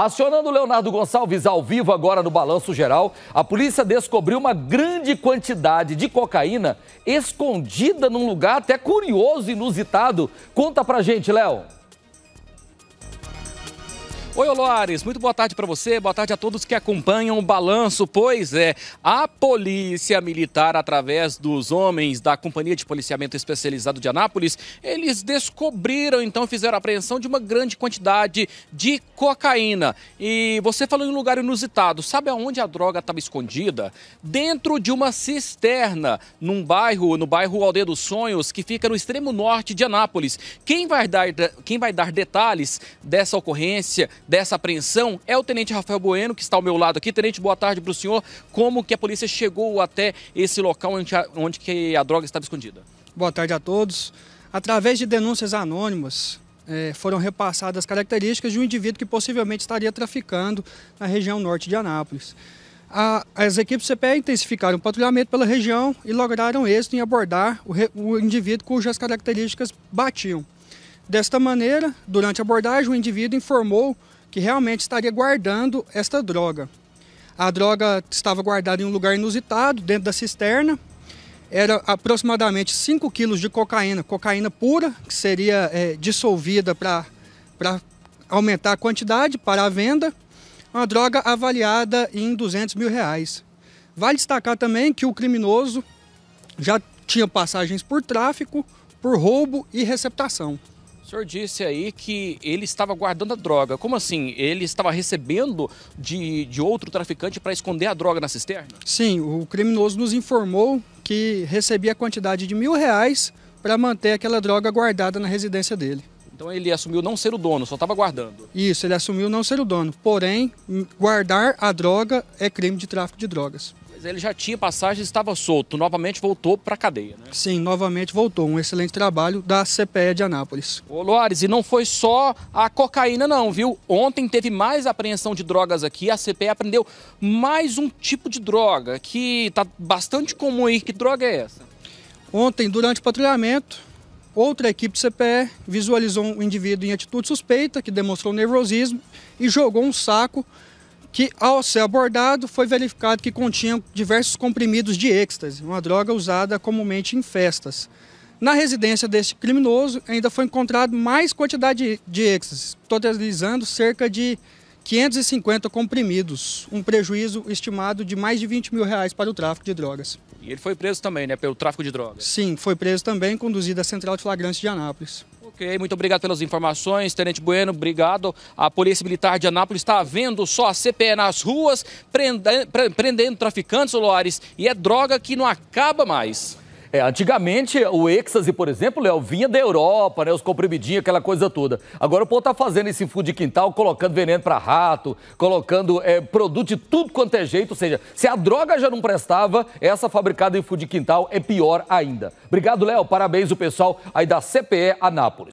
Acionando Leonardo Gonçalves ao vivo agora no Balanço Geral, a polícia descobriu uma grande quantidade de cocaína escondida num lugar até curioso, inusitado. Conta pra gente, Léo. Oi, Olores, muito boa tarde para você, boa tarde a todos que acompanham o balanço. Pois é, a Polícia Militar, através dos homens da Companhia de Policiamento Especializado de Anápolis, eles descobriram, então fizeram a apreensão de uma grande quantidade de cocaína. E você falou em um lugar inusitado, sabe aonde a droga estava escondida? Dentro de uma cisterna, num bairro, no bairro Aldeia dos Sonhos, que fica no extremo norte de Anápolis. Quem vai dar, quem vai dar detalhes dessa ocorrência? dessa apreensão é o Tenente Rafael Bueno, que está ao meu lado aqui. Tenente, boa tarde para o senhor. Como que a polícia chegou até esse local onde, a, onde que a droga estava escondida? Boa tarde a todos. Através de denúncias anônimas, eh, foram repassadas as características de um indivíduo que possivelmente estaria traficando na região norte de Anápolis. A, as equipes CPE intensificaram o patrulhamento pela região e lograram êxito em abordar o, re, o, indivíduo cujas características batiam. Desta maneira, durante a abordagem, o indivíduo informou que realmente estaria guardando esta droga. A droga estava guardada em um lugar inusitado, dentro da cisterna. Era aproximadamente 5 quilos de cocaína, cocaína pura, que seria é, dissolvida para aumentar a quantidade para a venda. Uma droga avaliada em 200 mil reais. Vale destacar também que o criminoso já tinha passagens por tráfico, por roubo e receptação. O senhor disse aí que ele estava guardando a droga. Como assim? Ele estava recebendo de, de outro traficante para esconder a droga na cisterna? Sim, o criminoso nos informou que recebia a quantidade de mil reais para manter aquela droga guardada na residência dele. Então ele assumiu não ser o dono, só estava guardando. Isso, ele assumiu não ser o dono. Porém, guardar a droga é crime de tráfico de drogas. Mas ele já tinha passagem, estava solto. Novamente voltou para a cadeia, né? Sim, novamente voltou. Um excelente trabalho da CPE de Anápolis. Ô, Loares, e não foi só a cocaína, não, viu? Ontem teve mais apreensão de drogas aqui. A CPE aprendeu mais um tipo de droga que está bastante comum aí. Que droga é essa? Ontem, durante o patrulhamento, Outra equipe do CPE visualizou um indivíduo em atitude suspeita, que demonstrou nervosismo, e jogou um saco que, ao ser abordado, foi verificado que continha diversos comprimidos de êxtase, uma droga usada comumente em festas. Na residência deste criminoso, ainda foi encontrado mais quantidade de êxtase, totalizando cerca de 550 comprimidos, um prejuízo estimado de mais de 20 mil reais para o tráfico de drogas. E ele foi preso também, né, pelo tráfico de drogas? Sim, foi preso também, conduzido à Central de Flagrantes de Anápolis. Ok, muito obrigado pelas informações, Tenente Bueno, obrigado. A Polícia Militar de Anápolis está vendo só a CPE nas ruas, prendendo, prendendo traficantes, Loares, e é droga que não acaba mais. É, antigamente, o êxtase, por exemplo, Léo, vinha da Europa, né? Os comprimidinhos, aquela coisa toda. Agora o povo tá fazendo esse fundo de quintal, colocando veneno para rato, colocando é, produto de tudo quanto é jeito. Ou seja, se a droga já não prestava, essa fabricada em fundo de quintal é pior ainda. Obrigado, Léo. Parabéns o pessoal aí da CPE Anápolis.